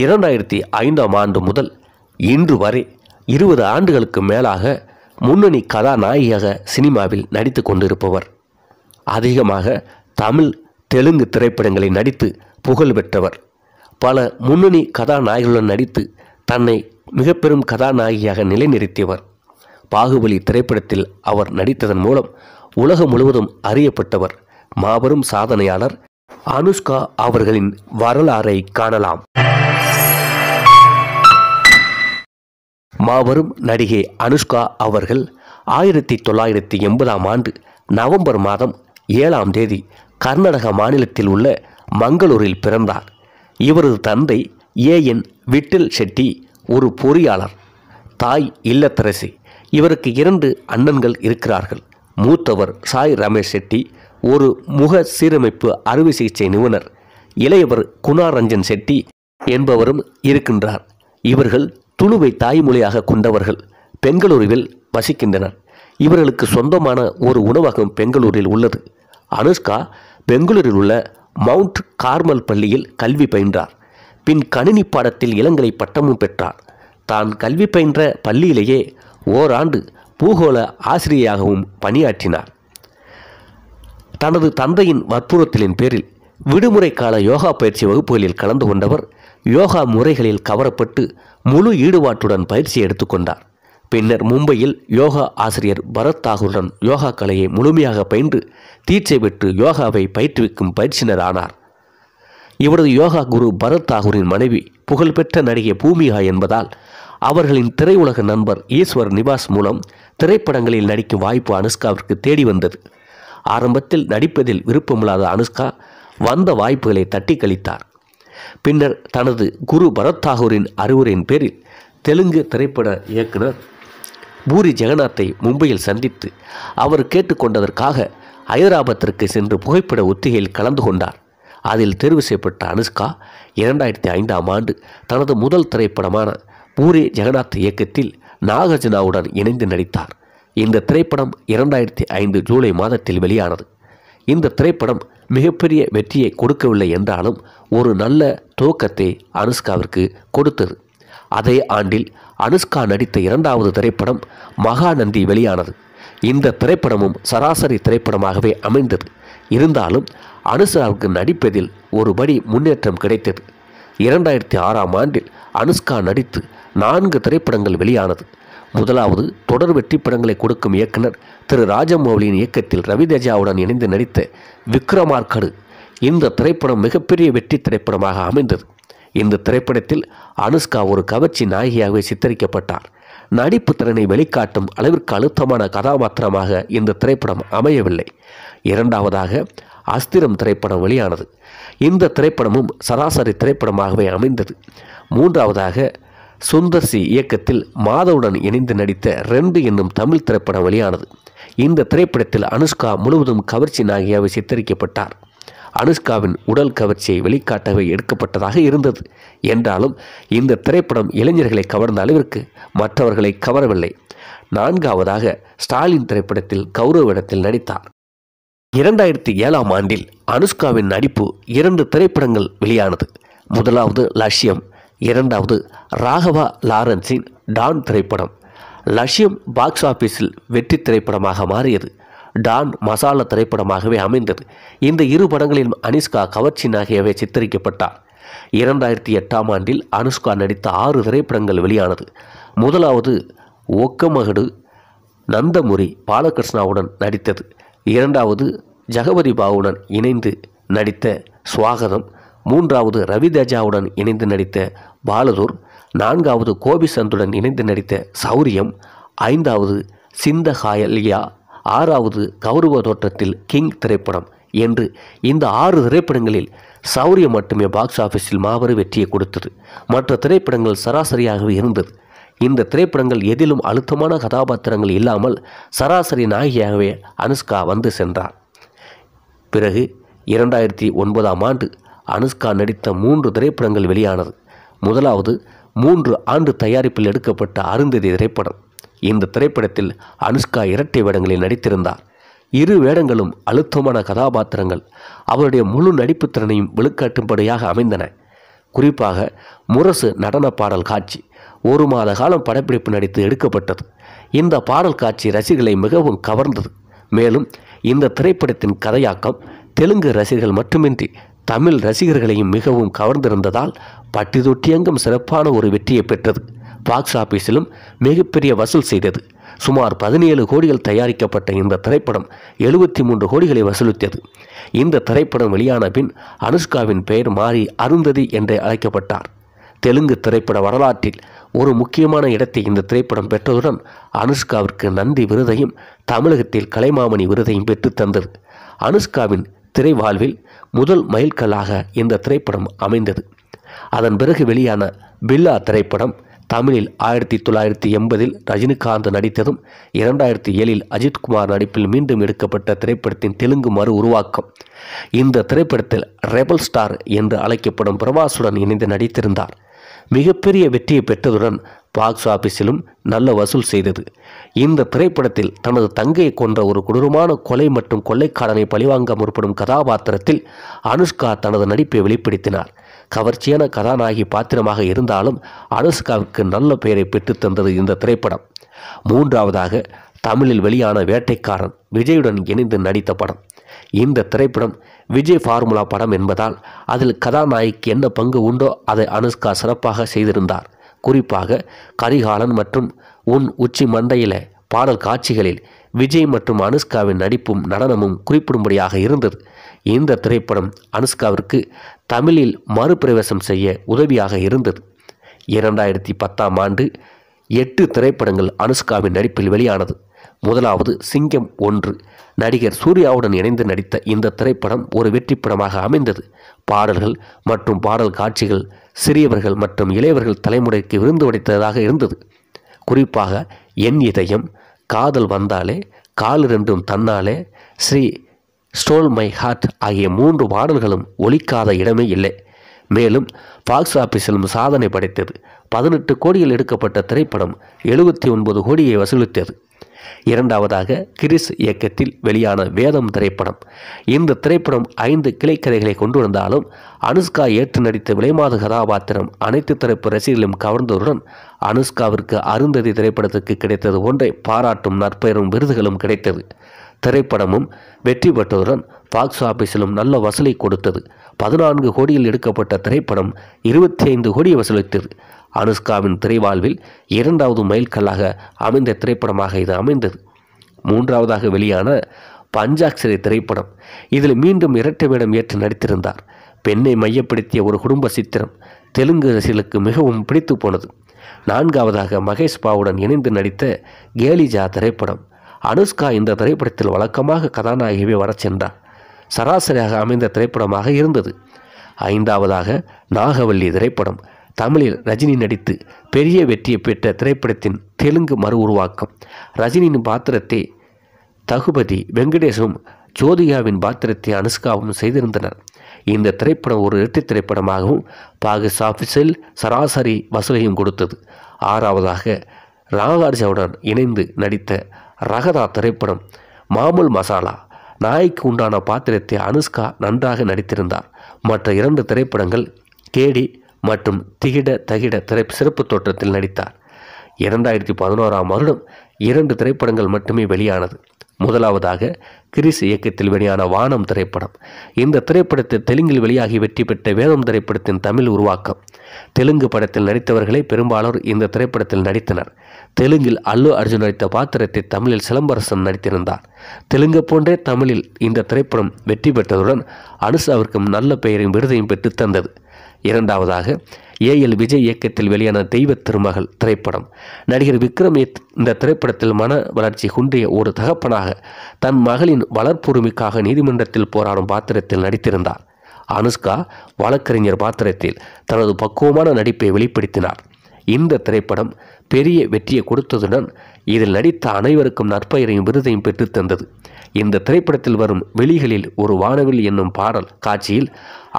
இரண்டாயிரத்தி ஐந்தாம் ஆண்டு முதல் இன்று வரை இருபது ஆண்டுகளுக்கு மேலாக முன்னணி கதாநாயகியாக சினிமாவில் நடித்து கொண்டிருப்பவர் அதிகமாக தமிழ் தெலுங்கு திரைப்படங்களில் நடித்து புகழ் பெற்றவர் பல முன்னணி கதாநாயகிகளுடன் நடித்து தன்னை மிக பெரும் கதாநாயகியாக நிலைநிறுத்தியவர் பாகுபலி திரைப்படத்தில் அவர் நடித்ததன் மூலம் உலகம் முழுவதும் அறியப்பட்டவர் மாபெரும் சாதனையாளர் அனுஷ்கா அவர்களின் வரலாறை காணலாம் மாபெரும் நடிகை அனுஷ்கா அவர்கள் ஆயிரத்தி தொள்ளாயிரத்தி எண்பதாம் ஆண்டு நவம்பர் மாதம் ஏழாம் தேதி கர்நாடக மாநிலத்தில் உள்ள மங்களூரில் பிறந்தார் இவரது தந்தை ஏ என் விட்டில் ஷெட்டி ஒரு பொறியாளர் தாய் இல்லத்தரசி இவருக்கு இரண்டு அண்ணன்கள் இருக்கிறார்கள் மூத்தவர் சாய் ரமேஷ் செட்டி ஒரு முக சீரமைப்பு அறுவை சிகிச்சை நிபுணர் இளையவர் குணாரஞ்சன் செட்டி என்பவரும் இருக்கின்றார் இவர்கள் துளுவை தாய்மொழியாக கொண்டவர்கள் பெங்களூருவில் வசிக்கின்றனர் இவர்களுக்கு சொந்தமான ஒரு உணவகம் பெங்களூரில் உள்ளது அனுஷ்கா பெங்களூரில் உள்ள மவுண்ட் கார்மல் பள்ளியில் கல்வி பயின்றார் பின் கணினி பாடத்தில் இளங்கலை பட்டமும் பெற்றார் தான் கல்வி பயின்ற பள்ளியிலேயே ஓராண்டு பூகோள ஆசிரியராகவும் பணியாற்றினார் தனது தந்தையின் வற்புறுத்தலின் பேரில் விடுமுறை கால யோகா பயிற்சி வகுப்புகளில் கலந்து கொண்டவர் யோகா முறைகளில் கவரப்பட்டு முழு ஈடுபாட்டுடன் பயிற்சி எடுத்துக்கொண்டார் பின்னர் மும்பையில் யோகா ஆசிரியர் பரத் தாகூருடன் யோகா கலையை முழுமையாக பயின்று தீட்சை பெற்று யோகாவை பயிற்றுவிக்கும் பயிற்சினர் ஆனார் இவரது யோகா குரு பரத் தாகூரின் மனைவி புகழ்பெற்ற நடிகை பூமிகா என்பதால் அவர்களின் திரையுலக நண்பர் ஈஸ்வர் நிவாஸ் மூலம் திரைப்படங்களில் நடிக்கும் வாய்ப்பு அனுஷ்காவிற்கு தேடி வந்தது ஆரம்பத்தில் நடிப்பதில் விருப்பமில்லாத அனுஷ்கா வந்த வாய்ப்புகளை தட்டி கழித்தார் பின்னர் தனது குரு பரத் தாகூரின் அறிவுரையின் பேரில் தெலுங்கு திரைப்பட இயக்குனர் பூரி ஜெகநாத்தை மும்பையில் சந்தித்து அவர் கேட்டுக்கொண்டதற்காக ஹைதராபாத்திற்கு சென்று புகைப்பட ஒத்திகையில் கலந்து கொண்டார் அதில் தேர்வு செய்யப்பட்ட அனுஷ்கா இரண்டாயிரத்தி ஐந்தாம் ஆண்டு தனது முதல் திரைப்படமான பூரி ஜெகநாத் இயக்கத்தில் நாகார்ஜுனாவுடன் இணைந்து நடித்தார் இந்த திரைப்படம் இரண்டாயிரத்தி ஐந்து ஜூலை மாதத்தில் வெளியானது இந்த திரைப்படம் மிகப்பெரிய வெற்றியை கொடுக்கவில்லை என்றாலும் ஒரு நல்ல துவக்கத்தை அனுஷ்காவிற்கு கொடுத்தது அதே ஆண்டில் அனுஷ்கா நடித்த இரண்டாவது திரைப்படம் மகாநந்தி வெளியானது இந்த திரைப்படமும் சராசரி திரைப்படமாகவே அமைந்தது இருந்தாலும் அனுஷ்காவுக்கு நடிப்பதில் ஒருபடி முன்னேற்றம் கிடைத்தது இரண்டாயிரத்தி ஆறாம் ஆண்டில் அனுஷ்கா நடித்து நான்கு திரைப்படங்கள் வெளியானது முதலாவது தொடர் வெற்றி படங்களை கொடுக்கும் இயக்குனர் திரு ராஜமௌலியின் இயக்கத்தில் ரவிதேஜாவுடன் இணைந்து நடித்த விக்ரமார்கடு இந்த திரைப்படம் மிகப்பெரிய வெற்றி திரைப்படமாக அமைந்தது இந்த திரைப்படத்தில் அனுஷ்கா ஒரு கவர்ச்சி நாயகியாகவே சித்தரிக்கப்பட்டார் நடிப்பு திறனை வெளிக்காட்டும் அளவிற்கு அழுத்தமான கதாபாத்திரமாக இந்த திரைப்படம் அமையவில்லை இரண்டாவதாக அஸ்திரம் திரைப்படம் வெளியானது இந்த திரைப்படமும் சராசரி திரைப்படமாகவே அமைந்தது மூன்றாவதாக சுந்தர் சி இயக்கத்தில் மாதவுடன் இணைந்து நடித்த ரெண்டு என்னும் தமிழ் திரைப்படம் வெளியானது இந்த திரைப்படத்தில் அனுஷ்கா முழுவதும் கவர்ச்சி நாகியாவை சித்தரிக்கப்பட்டார் அனுஷ்காவின் உடல் கவர்ச்சியை வெளிக்காட்டவே எடுக்கப்பட்டதாக இருந்தது என்றாலும் இந்த திரைப்படம் இளைஞர்களை கவர்ந்த அளவிற்கு மற்றவர்களை கவரவில்லை நான்காவதாக ஸ்டாலின் திரைப்படத்தில் கௌரவ இடத்தில் நடித்தார் இரண்டாயிரத்தி ஏழாம் ஆண்டில் அனுஷ்காவின் நடிப்பு இரண்டு திரைப்படங்கள் வெளியானது முதலாவது லட்சியம் இரண்டாவது ராகவா லாரன்ஸின் டான் திரைப்படம் லஷ்யம் பாக்ஸ் ஆஃபீஸில் வெற்றி திரைப்படமாக மாறியது டான் மசாலா திரைப்படமாகவே அமைந்தது இந்த இரு படங்களில் அனுஷ்கா கவர்ச்சின் ஆகியவை சித்தரிக்கப்பட்டார் இரண்டாயிரத்தி எட்டாம் ஆண்டில் அனுஷ்கா நடித்த ஆறு திரைப்படங்கள் வெளியானது முதலாவது ஒக்கமகடு நந்தமுரி பாலகிருஷ்ணாவுடன் நடித்தது இரண்டாவது ஜெகபதி பாவுடன் இணைந்து நடித்த சுவாகதம் மூன்றாவது ரவிதேஜாவுடன் இணைந்து நடித்த பாலதூர் நான்காவது கோபிசந்துடன் இணைந்து நடித்த சௌரியம் ஐந்தாவது சிந்த ஹாயல்யா ஆறாவது கௌரவ தோற்றத்தில் கிங் திரைப்படம் என்று இந்த ஆறு திரைப்படங்களில் சௌரியம் மட்டுமே பாக்ஸ் ஆஃபீஸில் மாபெரும் வெற்றியை கொடுத்தது மற்ற திரைப்படங்கள் சராசரியாகவே இருந்தது இந்த திரைப்படங்கள் எதிலும் அழுத்தமான கதாபாத்திரங்கள் இல்லாமல் சராசரி நாயகியாகவே அனுஷ்கா வந்து சென்றார் பிறகு இரண்டாயிரத்தி ஒன்பதாம் ஆண்டு அனுஷ்கா நடித்த மூன்று திரைப்படங்கள் வெளியானது முதலாவது மூன்று ஆண்டு தயாரிப்பில் எடுக்கப்பட்ட அருந்ததி திரைப்படம் இந்த திரைப்படத்தில் அனுஷ்கா இரட்டை வேடங்களில் நடித்திருந்தார் இரு வேடங்களும் அழுத்தமான கதாபாத்திரங்கள் அவருடைய முழு நடிப்பு திறனையும் வெளுக்காட்டும்படியாக அமைந்தன குறிப்பாக முரசு நடன பாடல் காட்சி ஒரு மாத காலம் படப்பிடிப்பு நடித்து எடுக்கப்பட்டது இந்த பாடல் காட்சி ரசிகர்களை மிகவும் கவர்ந்தது மேலும் இந்த திரைப்படத்தின் கதையாக்கம் தெலுங்கு ரசிகர்கள் மட்டுமின்றி தமிழ் ரசிகர்களையும் மிகவும் கவர்ந்திருந்ததால் பட்டி சிறப்பான ஒரு வெற்றியை பெற்றது பாக்ஸ் ஆபீஸிலும் மிகப்பெரிய வசூல் செய்தது சுமார் பதினேழு கோடிகள் தயாரிக்கப்பட்ட இந்த திரைப்படம் எழுபத்தி மூன்று கோடிகளை வசூலித்தது இந்த திரைப்படம் வெளியான பின் அனுஷ்காவின் பெயர் மாறி அருந்ததி என்று அழைக்கப்பட்டார் தெலுங்கு திரைப்பட வரலாற்றில் ஒரு முக்கியமான இடத்தை இந்த திரைப்படம் பெற்றதுடன் அனுஷ்காவிற்கு நந்தி விருதையும் தமிழகத்தில் கலைமாமணி விருதையும் பெற்றுத்தந்தது அனுஷ்காவின் திரை வாழ்வில் முதல் மைல்கல்லாக இந்த திரைப்படம் அமைந்தது அதன் பிறகு வெளியான பில்லா திரைப்படம் தமிழில் ஆயிரத்தி தொள்ளாயிரத்தி எண்பதில் ரஜினிகாந்த் நடித்ததும் இரண்டாயிரத்தி ஏழில் அஜித்குமார் நடிப்பில் மீண்டும் எடுக்கப்பட்ட திரைப்படத்தின் தெலுங்கு மறு உருவாக்கம் இந்த திரைப்படத்தில் ரெபல் ஸ்டார் என்று அழைக்கப்படும் பிரபாசுடன் இணைந்து நடித்திருந்தார் மிகப்பெரிய வெற்றியை பெற்றதுடன் பாக்ஸ் ஆஃபீஸிலும் நல்ல வசூல் செய்தது இந்த திரைப்படத்தில் தனது தங்கையை கொன்ற ஒரு கொடூரமான கொலை மற்றும் கொள்ளைக்காரனை பழிவாங்க முற்படும் கதாபாத்திரத்தில் அனுஷ்கா தனது நடிப்பை வெளிப்படுத்தினார் கவர்ச்சியான கதாநாயகி பாத்திரமாக இருந்தாலும் அனுஷ்காவுக்கு நல்ல பெயரை பெற்றுத்தந்தது இந்த திரைப்படம் மூன்றாவதாக தமிழில் வெளியான வேட்டைக்காரன் விஜயுடன் இணைந்து நடித்த படம் இந்த திரைப்படம் விஜய் ஃபார்முலா படம் என்பதால் அதில் கதாநாயகி என்ன பங்கு உண்டோ அதை அனுஷ்கா சிறப்பாக செய்திருந்தார் குறிப்பாக கரிகாலன் மற்றும் உன் உச்சி மந்தையில பாடல் காட்சிகளில் விஜய் மற்றும் அனுஷ்காவின் நடிப்பும் நடனமும் குறிப்பிடும்படியாக இருந்தது இந்த திரைப்படம் அனுஷ்காவிற்கு தமிழில் மறுபிரவேசம் செய்ய உதவியாக இருந்தது இரண்டாயிரத்தி பத்தாம் ஆண்டு எட்டு திரைப்படங்கள் அனுஷ்காவின் நடிப்பில் வெளியானது முதலாவது சிங்கம் ஒன்று நடிகர் சூர்யாவுடன் இணைந்து நடித்த இந்த திரைப்படம் ஒரு வெற்றி படமாக அமைந்தது பாடல்கள் மற்றும் பாடல் காட்சிகள் சிறியவர்கள் மற்றும் இளையவர்கள் தலைமுறைக்கு விருந்து உடைத்ததாக இருந்தது குறிப்பாக என் இதயம் காதல் வந்தாலே காலிரண்டும் தன்னாலே ஸ்ரீ ஸ்டோல் மை ஹார்ட் ஆகிய மூன்று பாடல்களும் ஒழிக்காத இடமே இல்லை மேலும் பாக்ஸ் ஆஃபீஸிலும் சாதனை படைத்தது பதினெட்டு கோடியில் எடுக்கப்பட்ட திரைப்படம் எழுபத்தி ஒன்பது கோடியை வசூலித்தது இரண்டாவதாக கிரிஸ் இயக்கத்தில் வெளியான வேதம் திரைப்படம் இந்த திரைப்படம் ஐந்து கிளைக்கதைகளை கொண்டு வந்தாலும் அனுஷ்கா ஏற்று நடித்த விலைமாத கதாபாத்திரம் அனைத்து தரப்பு ரசிகர்களும் கவர்ந்ததுடன் அனுஷ்காவிற்கு அருந்ததி திரைப்படத்திற்கு கிடைத்தது ஒன்றை பாராட்டும் நற்பெயரும் விருதுகளும் கிடைத்தது திரைப்படமும் வெற்றி பெற்றதுடன் பாக்ஸ் ஆஃபீஸிலும் நல்ல வசூலை கொடுத்தது பதினான்கு கோடியில் எடுக்கப்பட்ட திரைப்படம் இருபத்தி ஐந்து கோடி வசூலித்தது அனுஷ்காவின் திரைவாழ்வில் இரண்டாவது மைல்கல்லாக அமைந்த திரைப்படமாக இது அமைந்தது மூன்றாவதாக வெளியான பஞ்சாக்ஷரி திரைப்படம் இதில் மீண்டும் இரட்டை வேடம் ஏற்று நடித்திருந்தார் பெண்ணை மையப்படுத்திய ஒரு குடும்ப சித்திரம் தெலுங்கு ரசிகளுக்கு மிகவும் பிடித்து போனது நான்காவதாக மகேஷ் பாவுடன் இணைந்து நடித்த கேலிஜா திரைப்படம் அனுஷ்கா இந்த திரைப்படத்தில் வழக்கமாக கதாநாயகியவே வரச் சென்றார் சராசரியாக அமைந்த திரைப்படமாக இருந்தது ஐந்தாவதாக நாகவல்லி திரைப்படம் தமிழில் ரஜினி நடித்து பெரிய வெற்றியை பெற்ற திரைப்படத்தின் தெலுங்கு மறு உருவாக்கம் ரஜினியின் பாத்திரத்தை தகுபதி வெங்கடேஷும் ஜோதிகாவின் பாத்திரத்தை அனுஷ்காவும் செய்திருந்தனர் இந்த திரைப்படம் ஒரு இரட்டை திரைப்படமாகவும் பாகிஸ் ஆஃபீஸில் சராசரி வசூலையும் கொடுத்தது ஆறாவதாக ராகாஜாவுடன் இணைந்து நடித்த ரகதா திரைப்படம் மாமூல் மசாலா நாய்க்கு உண்டான பாத்திரத்தை அனுஷ்கா நன்றாக நடித்திருந்தார் மற்ற இரண்டு திரைப்படங்கள் கேடி மற்றும் திகிட தகிட திரை சிறப்பு தோற்றத்தில் நடித்தார் இரண்டாயிரத்தி பதினோராம் வருடம் இரண்டு திரைப்படங்கள் மட்டுமே வெளியானது முதலாவதாக கிரிஸ் இயக்கத்தில் வெளியான வானம் திரைப்படம் இந்த திரைப்படத்தை தெலுங்கில் வெளியாகி வெற்றி பெற்ற வேதம் திரைப்படத்தின் தமிழ் உருவாக்கம் தெலுங்கு படத்தில் நடித்தவர்களே பெரும்பாலோர் இந்த திரைப்படத்தில் நடித்தனர் தெலுங்கில் அல்லு அர்ஜுன் நடித்த பாத்திரத்தை தமிழில் சிலம்பரசன் நடித்திருந்தார் தெலுங்கு போன்றே தமிழில் இந்த திரைப்படம் வெற்றி பெற்றதுடன் அவருக்கும் நல்ல பெயரையும் விருதையும் பெற்று தந்தது இரண்டாவதாக ஏ எல் விஜய் இயக்கத்தில் வெளியான தெய்வ திருமகள் திரைப்படம் நடிகர் விக்ரம் இந்த திரைப்படத்தில் மன வளர்ச்சி குன்றிய ஒரு தகப்பனாக தன் மகளின் வளர்ப்புரிமைக்காக நீதிமன்றத்தில் போராடும் பாத்திரத்தில் நடித்திருந்தார் அனுஷ்கா வழக்கறிஞர் பாத்திரத்தில் தனது பக்குவமான நடிப்பை வெளிப்படுத்தினார் இந்த திரைப்படம் பெரிய வெற்றியை கொடுத்ததுடன் இதில் நடித்த அனைவருக்கும் நற்பெயரையும் விருதையும் பெற்றுத்தந்தது இந்த திரைப்படத்தில் வரும் வெளிகளில் ஒரு வானவில் என்னும் பாடல் காட்சியில்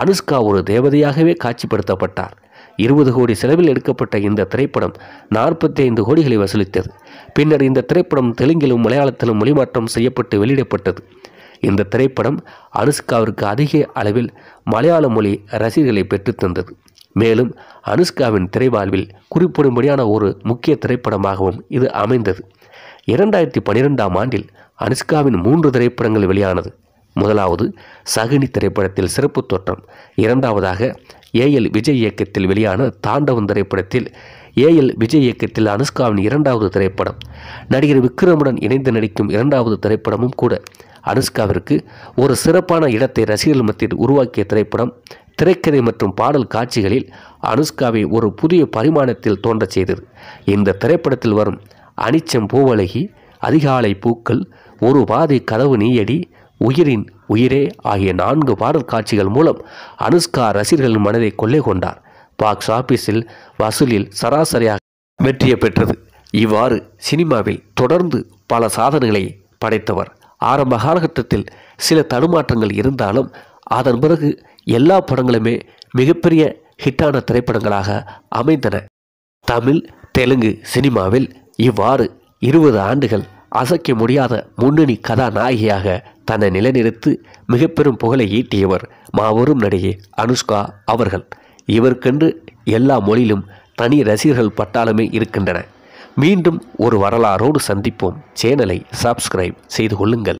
அனுஷ்கா ஒரு தேவதையாகவே காட்சிப்படுத்தப்பட்டார் இருபது கோடி செலவில் எடுக்கப்பட்ட இந்த திரைப்படம் நாற்பத்தி ஐந்து கோடிகளை வசூலித்தது பின்னர் இந்த திரைப்படம் தெலுங்கிலும் மலையாளத்திலும் மொழிமாற்றம் செய்யப்பட்டு வெளியிடப்பட்டது இந்த திரைப்படம் அனுஷ்காவிற்கு அதிக அளவில் மலையாள மொழி ரசிகர்களை பெற்றுத்தந்தது மேலும் அனுஷ்காவின் திரைவாழ்வில் குறிப்பிடும்படியான ஒரு முக்கிய திரைப்படமாகவும் இது அமைந்தது இரண்டாயிரத்தி பன்னிரெண்டாம் ஆண்டில் அனுஷ்காவின் மூன்று திரைப்படங்கள் வெளியானது முதலாவது சகுனி திரைப்படத்தில் சிறப்பு தோற்றம் இரண்டாவதாக ஏஎல் விஜய் இயக்கத்தில் வெளியான தாண்டவம் திரைப்படத்தில் ஏஎல் விஜய் இயக்கத்தில் அனுஷ்காவின் இரண்டாவது திரைப்படம் நடிகர் விக்ரமுடன் இணைந்து நடிக்கும் இரண்டாவது திரைப்படமும் கூட அனுஷ்காவிற்கு ஒரு சிறப்பான இடத்தை ரசிகர்கள் மத்தியில் உருவாக்கிய திரைப்படம் திரைக்கதை மற்றும் பாடல் காட்சிகளில் அனுஷ்காவை ஒரு புதிய பரிமாணத்தில் தோன்றச் செய்தது இந்த திரைப்படத்தில் வரும் அனிச்சம் பூவழகி அதிகாலை பூக்கள் ஒரு பாதை கதவு நீயடி உயிரின் உயிரே ஆகிய நான்கு பாடல் காட்சிகள் மூலம் அனுஷ்கா ரசிகர்களின் மனதை கொள்ளை கொண்டார் பாக்ஸ் ஆபீஸில் வசூலில் சராசரியாக வெற்றியை பெற்றது இவ்வாறு சினிமாவில் தொடர்ந்து பல சாதனைகளை படைத்தவர் ஆரம்ப காலகட்டத்தில் சில தடுமாற்றங்கள் இருந்தாலும் அதன் பிறகு எல்லா படங்களுமே மிகப்பெரிய ஹிட்டான திரைப்படங்களாக அமைந்தன தமிழ் தெலுங்கு சினிமாவில் இவ்வாறு இருபது ஆண்டுகள் அசைக்க முடியாத முன்னணி கதாநாயகியாக தன்னை நிலைநிறுத்து மிகப்பெரும் புகழை ஈட்டியவர் மாபெரும் நடிகை அனுஷ்கா அவர்கள் இவருக்கென்று எல்லா மொழியிலும் தனி ரசிகர்கள் பட்டாலுமே இருக்கின்றன மீண்டும் ஒரு வரலாறோடு சந்திப்போம் சேனலை சப்ஸ்கிரைப் செய்து கொள்ளுங்கள்